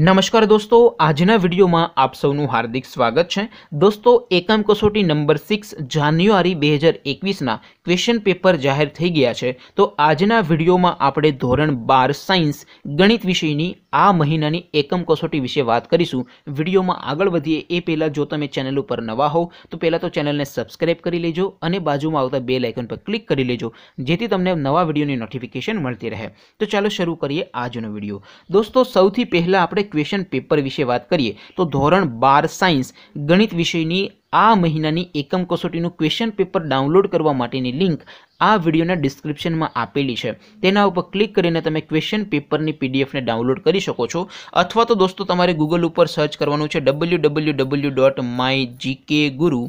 નમસ્કાર દોસ્તો આજના વિડીયોમાં આપ સૌનું હાર્દિક સ્વાગત છે દોસ્તો એકમ કસોટી નંબર સિક્સ જાન્યુઆરી બે હજાર એકવીસના ક્વેશ્ચન પેપર જાહેર થઈ ગયા છે તો આજના વિડીયોમાં આપણે ધોરણ બાર સાયન્સ ગણિત વિષયની આ મહિનાની એકમ કસોટી વિશે વાત કરીશું વિડીયોમાં આગળ વધીએ એ પહેલાં જો તમે ચેનલ ઉપર નવા હોવ તો પહેલાં તો ચેનલને સબસ્ક્રાઇબ કરી લેજો અને બાજુમાં આવતા બે લાઇકન પર ક્લિક કરી લેજો જેથી તમને નવા વિડીયોની નોટિફિકેશન મળતી રહે તો ચાલો શરૂ કરીએ આજનો વિડીયો દોસ્તો સૌથી પહેલાં આપણે આપણે ક્વેશ્ચન પેપર વિશે વાત કરીએ તો ધોરણ બાર સાયન્સ ગણિત વિષયની આ મહિનાની એકમ કસોટીનું ક્વેશ્ચન પેપર ડાઉનલોડ કરવા માટેની લિંક આ વિડીયોના ડિસ્ક્રિપ્શનમાં આપેલી છે તેના ઉપર ક્લિક કરીને તમે ક્વેશ્ચન પેપરની પીડીએફને ડાઉનલોડ કરી શકો છો અથવા તો દોસ્તો તમારે ગૂગલ ઉપર સર્ચ કરવાનું છે W W W dot my GK guru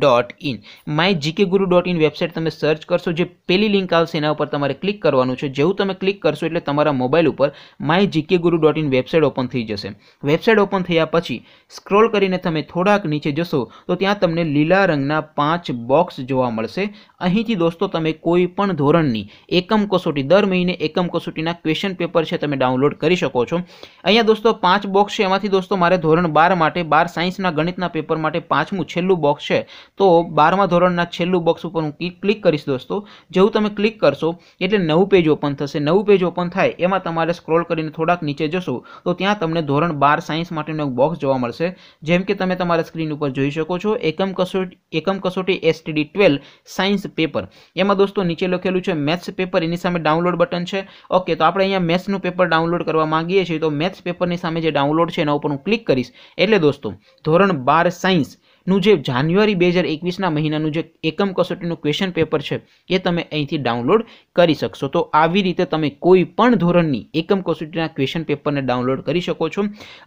dot in my GK guru dot in website તમે સર્ચ કરશો જે પહેલી લિંક આવશે એના ઉપર તમારે ક્લિક કરવાનું છે જેવું તમે ક્લિક કરશો એટલે તમારા મોબાઈલ ઉપર my GK guru dot in website open થઈ જશે વેબસાઇટ ઓપન થયા પછી સ્ક્રોલ કરીને તમે થોડાક નીચે જશો તો ત્યાં તમને લીલા રંગના પાંચ બોક્સ જોવા મળશે અહીંથી દોસ્તો તમે કોઈ પણ ધોરણની એકમ કસોટી દર મહિને એકમ કસોટીના ક્વેશ્ચન પેપર છે તમે ડાઉનલોડ કરી શકો છો અહીંયા દોસ્તો પાંચ બોક્સ છે એમાંથી દોસ્તો મારે ધોરણ બાર માટે બાર સાયન્સના ગણિતના પેપર માટે પાંચમું છેલ્લું બોક્સ છે તો બારમા ધોરણના છેલ્લું બોક્સ ઉપર હું ક્લિક કરીશ દોસ્તો જેવું તમે ક્લિક કરશો એટલે નવું પેજ ઓપન થશે નવું પેજ ઓપન થાય એમાં તમારે સ્ક્રોલ કરીને થોડાક નીચે જશો તો ત્યાં તમને ધોરણ બાર સાયન્સ માટેનું એક બોક્સ જોવા મળશે જેમ કે તમે તમારા સ્ક્રીન ઉપર જોઈ શકો છો એકમ કસોટી એકમ કસોટી એસટીડી ટ્વેલ્વ સાયન્સ પેપર એમાં દોસ્તો નીચે લખેલું છે મેથ્સ પેપર એની સામે ડાઉનલોડ બટન છે ઓકે તો આપણે અહીંયા મેથ્સનું પેપર ડાઉનલોડ કરવા માંગીએ છીએ તો મેથ્સ પેપરની સામે જે ડાઉનલોડ છે એના ઉપર હું ક્લિક કરીશ એટલે દોસ્તો ધોરણ બાર સાયન્સ નું જે જાન્યુઆરી બે હજાર એકવીસના મહિનાનું જે એકમ કસોટીનું ક્વેશ્ચન પેપર છે એ તમે અહીંથી ડાઉનલોડ કરી શકશો તો આવી રીતે તમે કોઈ પણ ધોરણની એકમ કસોટીના ક્વેશ્ચન પેપરને ડાઉનલોડ કરી શકો છો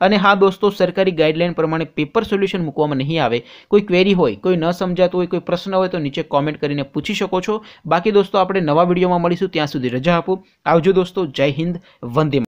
અને હા દોસ્તો સરકારી ગાઈડલાઇન પ્રમાણે પેપર સોલ્યુશન મૂકવામાં નહીં આવે કોઈ ક્વેરી હોય કોઈ ન સમજાતું હોય કોઈ પ્રશ્ન હોય તો નીચે કોમેન્ટ કરીને પૂછી શકો છો બાકી દોસ્તો આપણે નવા વિડીયોમાં મળીશું ત્યાં સુધી રજા આપો આવજો દોસ્તો જય હિન્દ વંદે